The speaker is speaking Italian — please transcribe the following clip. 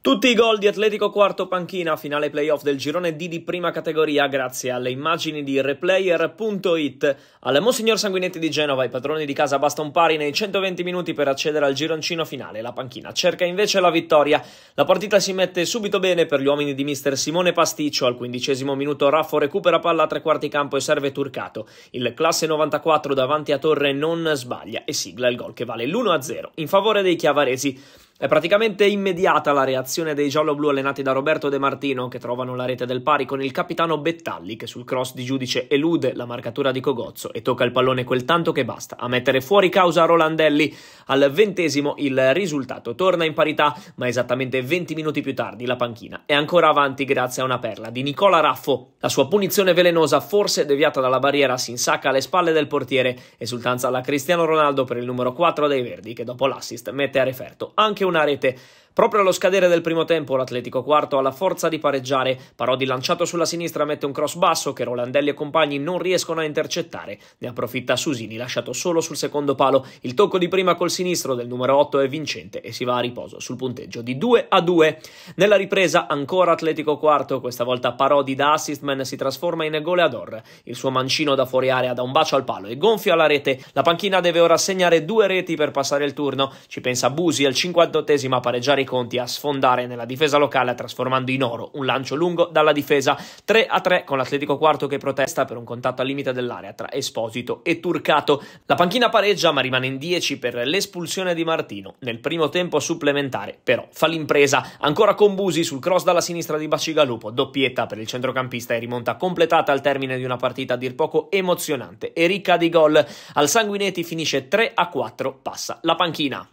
Tutti i gol di Atletico quarto panchina, finale playoff del girone D di prima categoria grazie alle immagini di replayer.it. Al Monsignor Sanguinetti di Genova i padroni di casa basta un pari nei 120 minuti per accedere al gironcino finale. La panchina cerca invece la vittoria. La partita si mette subito bene per gli uomini di mister Simone Pasticcio. Al quindicesimo minuto Raffo recupera palla a tre quarti campo e serve Turcato. Il classe 94 davanti a Torre non sbaglia e sigla il gol che vale l'1-0 in favore dei Chiavaresi. È praticamente immediata la reazione dei gialloblu allenati da Roberto De Martino che trovano la rete del pari con il capitano Bettalli che sul cross di giudice elude la marcatura di Cogozzo e tocca il pallone quel tanto che basta a mettere fuori causa Rolandelli al ventesimo il risultato torna in parità, ma esattamente 20 minuti più tardi la panchina è ancora avanti grazie a una perla di Nicola Raffo. La sua punizione velenosa, forse deviata dalla barriera, si insacca alle spalle del portiere, esultanza alla Cristiano Ronaldo per il numero 4 dei Verdi che dopo l'assist mette a referto anche una rete. Proprio allo scadere del primo tempo l'Atletico quarto ha la forza di pareggiare, Parodi lanciato sulla sinistra mette un cross basso che Rolandelli e compagni non riescono a intercettare, ne approfitta Susini lasciato solo sul secondo palo, il tocco di prima col sinistro del numero 8 è vincente e si va a riposo sul punteggio di 2 a 2. Nella ripresa ancora Atletico quarto, questa volta Parodi da assistman si trasforma in goleador, il suo mancino da fuori area dà un bacio al palo e gonfia la rete, la panchina deve ora segnare due reti per passare il turno, ci pensa Busi al 58 a pareggiare Conti a sfondare nella difesa locale trasformando in oro un lancio lungo dalla difesa 3 a 3 con l'Atletico Quarto che protesta per un contatto al limite dell'area tra Esposito e Turcato. La panchina pareggia ma rimane in 10 per l'espulsione di Martino. Nel primo tempo supplementare però fa l'impresa ancora con Busi sul cross dalla sinistra di Bacigalupo, doppietta per il centrocampista e rimonta completata al termine di una partita a dir poco emozionante e ricca di gol. Al Sanguinetti finisce 3 a 4, passa la panchina.